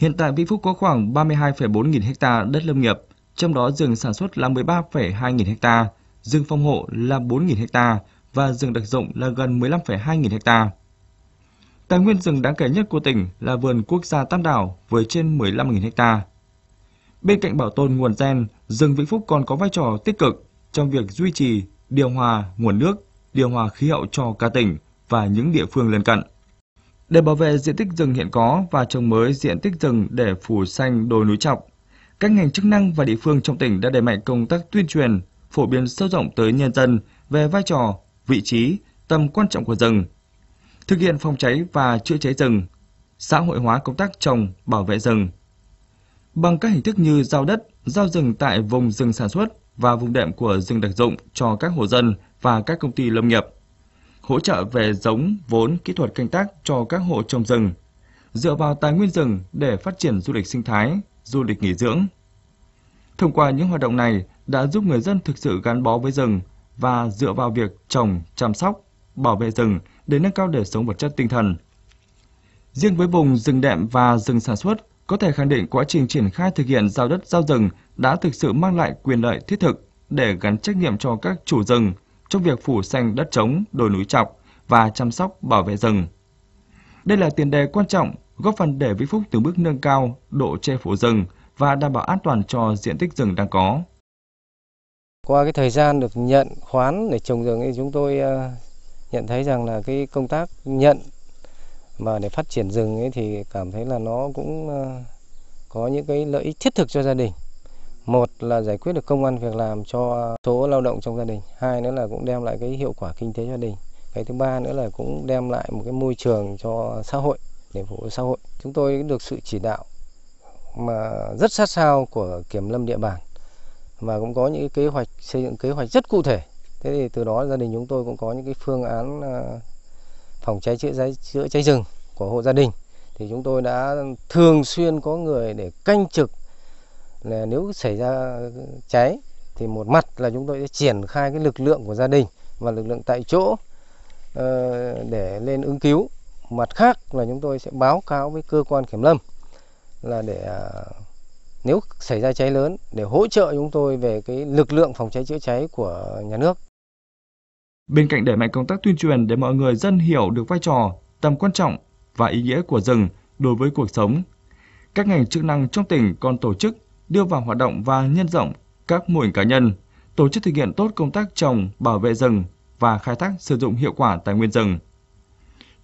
Hiện tại Vĩnh Phúc có khoảng 32,4 nghìn ha đất lâm nghiệp, trong đó rừng sản xuất là 13,2 nghìn ha, rừng phòng hộ là 4 nghìn ha và rừng đặc dụng là gần 15,2 nghìn ha. Tài nguyên rừng đáng kể nhất của tỉnh là vườn quốc gia Tam Đảo với trên 15.000 ha. Bên cạnh bảo tồn nguồn gen, rừng Vĩnh Phúc còn có vai trò tích cực trong việc duy trì, điều hòa nguồn nước, điều hòa khí hậu cho cả tỉnh và những địa phương lân cận để bảo vệ diện tích rừng hiện có và trồng mới diện tích rừng để phủ xanh đồi núi trọc. Các ngành chức năng và địa phương trong tỉnh đã đẩy mạnh công tác tuyên truyền, phổ biến sâu rộng tới nhân dân về vai trò, vị trí, tầm quan trọng của rừng. Thực hiện phòng cháy và chữa cháy rừng, xã hội hóa công tác trồng, bảo vệ rừng. Bằng các hình thức như giao đất, giao rừng tại vùng rừng sản xuất và vùng đệm của rừng đặc dụng cho các hộ dân và các công ty lâm nghiệp hỗ trợ về giống, vốn, kỹ thuật canh tác cho các hộ trồng rừng, dựa vào tài nguyên rừng để phát triển du lịch sinh thái, du lịch nghỉ dưỡng. Thông qua những hoạt động này đã giúp người dân thực sự gắn bó với rừng và dựa vào việc trồng, chăm sóc, bảo vệ rừng để nâng cao đời sống vật chất tinh thần. Riêng với vùng rừng đệm và rừng sản xuất, có thể khẳng định quá trình triển khai thực hiện giao đất giao rừng đã thực sự mang lại quyền lợi thiết thực để gắn trách nhiệm cho các chủ rừng, trong việc phủ xanh đất trống, đồi núi trọc và chăm sóc bảo vệ rừng. Đây là tiền đề quan trọng góp phần để Vĩnh Phúc từng bước nâng cao độ che phủ rừng và đảm bảo an toàn cho diện tích rừng đang có. Qua cái thời gian được nhận khoán để trồng rừng thì chúng tôi ờ, nhận thấy rằng là cái công tác nhận mà để phát triển rừng ấy thì cảm thấy là nó cũng ờ, có những cái lợi ích thiết thực cho gia đình một là giải quyết được công an việc làm cho số lao động trong gia đình hai nữa là cũng đem lại cái hiệu quả kinh tế gia đình cái thứ ba nữa là cũng đem lại một cái môi trường cho xã hội để phục vụ xã hội chúng tôi được sự chỉ đạo mà rất sát sao của kiểm lâm địa bàn và cũng có những kế hoạch xây dựng kế hoạch rất cụ thể thế thì từ đó gia đình chúng tôi cũng có những cái phương án ờ, phòng cháy chữa cháy chữa cháy rừng của hộ gia đình thì chúng tôi đã thường xuyên có người để canh trực là nếu xảy ra cháy thì một mặt là chúng tôi sẽ triển khai cái lực lượng của gia đình và lực lượng tại chỗ ờ, để lên ứng cứu mặt khác là chúng tôi sẽ báo cáo với cơ quan kiểm lâm là để à, nếu xảy ra cháy lớn để hỗ trợ chúng tôi về cái lực lượng phòng cháy chữa cháy của nhà nước. Bên cạnh đẩy mạnh công tác tuyên truyền để mọi người dân hiểu được vai trò, tầm quan trọng và ý nghĩa của rừng đối với cuộc sống, các ngành chức năng trong tỉnh còn tổ chức đưa vào hoạt động và nhân rộng các mô hình cá nhân, tổ chức thực hiện tốt công tác trồng, bảo vệ rừng và khai thác sử dụng hiệu quả tài nguyên rừng.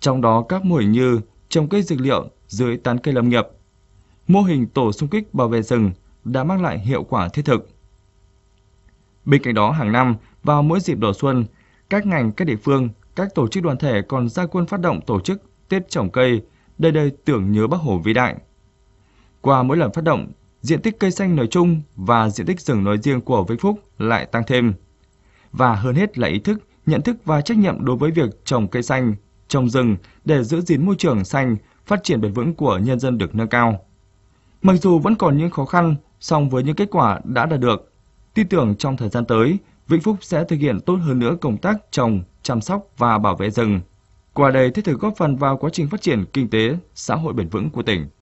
Trong đó các mô hình như trồng cây dược liệu dưới tán cây lâm nghiệp, mô hình tổ xung kích bảo vệ rừng đã mang lại hiệu quả thiết thực. Bên cạnh đó, hàng năm vào mỗi dịp đầu xuân, các ngành, các địa phương, các tổ chức đoàn thể còn ra quân phát động tổ chức Tết trồng cây, đây đây tưởng nhớ Bác Hồ vĩ đại. Qua mỗi lần phát động, diện tích cây xanh nói chung và diện tích rừng nói riêng của Vĩnh Phúc lại tăng thêm. Và hơn hết là ý thức, nhận thức và trách nhiệm đối với việc trồng cây xanh, trồng rừng để giữ gìn môi trường xanh, phát triển bền vững của nhân dân được nâng cao. Mặc dù vẫn còn những khó khăn, song với những kết quả đã đạt được, tin tưởng trong thời gian tới, Vĩnh Phúc sẽ thực hiện tốt hơn nữa công tác trồng, chăm sóc và bảo vệ rừng. Qua đây thiết thực góp phần vào quá trình phát triển kinh tế, xã hội bền vững của tỉnh.